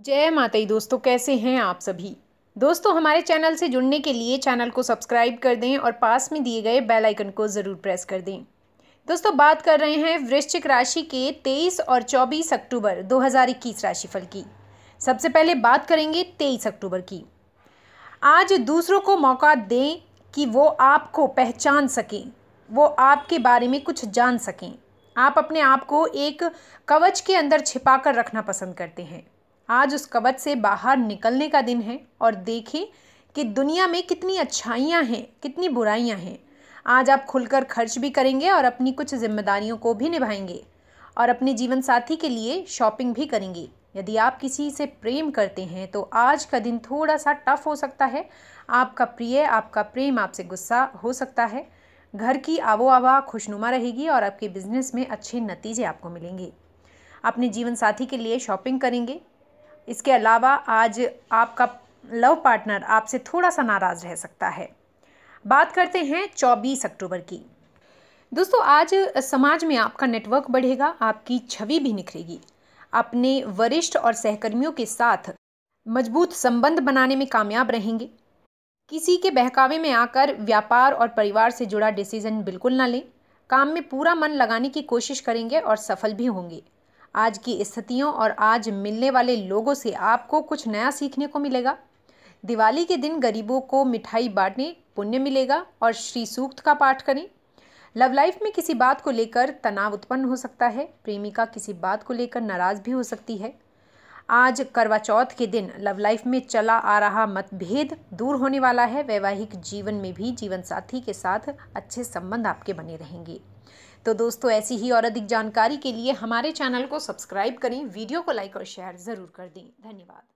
जय माता दोस्तों कैसे हैं आप सभी दोस्तों हमारे चैनल से जुड़ने के लिए चैनल को सब्सक्राइब कर दें और पास में दिए गए बेल आइकन को ज़रूर प्रेस कर दें दोस्तों बात कर रहे हैं वृश्चिक राशि के 23 और 24 अक्टूबर 2021 राशिफल की सबसे पहले बात करेंगे 23 अक्टूबर की आज दूसरों को मौका दें कि वो आपको पहचान सकें वो आपके बारे में कुछ जान सकें आप अपने आप को एक कवच के अंदर छिपा कर रखना पसंद करते हैं आज उस कवच से बाहर निकलने का दिन है और देखें कि दुनिया में कितनी अच्छाइयाँ हैं कितनी बुराइयाँ हैं आज आप खुलकर खर्च भी करेंगे और अपनी कुछ जिम्मेदारियों को भी निभाएंगे और अपने जीवन साथी के लिए शॉपिंग भी करेंगे यदि आप किसी से प्रेम करते हैं तो आज का दिन थोड़ा सा टफ हो सकता है आपका प्रिय आपका प्रेम आपसे गुस्सा हो सकता है घर की आवो आवा खुशनुमा रहेगी और आपके बिजनेस में अच्छे नतीजे आपको मिलेंगे अपने जीवन साथी के लिए शॉपिंग करेंगे इसके अलावा आज आपका लव पार्टनर आपसे थोड़ा सा नाराज़ रह सकता है बात करते हैं 24 अक्टूबर की दोस्तों आज समाज में आपका नेटवर्क बढ़ेगा आपकी छवि भी निखरेगी अपने वरिष्ठ और सहकर्मियों के साथ मजबूत संबंध बनाने में कामयाब रहेंगे किसी के बहकावे में आकर व्यापार और परिवार से जुड़ा डिसीजन बिल्कुल ना लें काम में पूरा मन लगाने की कोशिश करेंगे और सफल भी होंगे आज की स्थितियों और आज मिलने वाले लोगों से आपको कुछ नया सीखने को मिलेगा दिवाली के दिन गरीबों को मिठाई बांटने पुण्य मिलेगा और श्री सूक्त का पाठ करें लव लाइफ में किसी बात को लेकर तनाव उत्पन्न हो सकता है प्रेमिका किसी बात को लेकर नाराज़ भी हो सकती है आज करवा चौथ के दिन लव लाइफ में चला आ रहा मतभेद दूर होने वाला है वैवाहिक जीवन में भी जीवन साथी के साथ अच्छे संबंध आपके बने रहेंगे तो दोस्तों ऐसी ही और अधिक जानकारी के लिए हमारे चैनल को सब्सक्राइब करें वीडियो को लाइक और शेयर ज़रूर कर दें धन्यवाद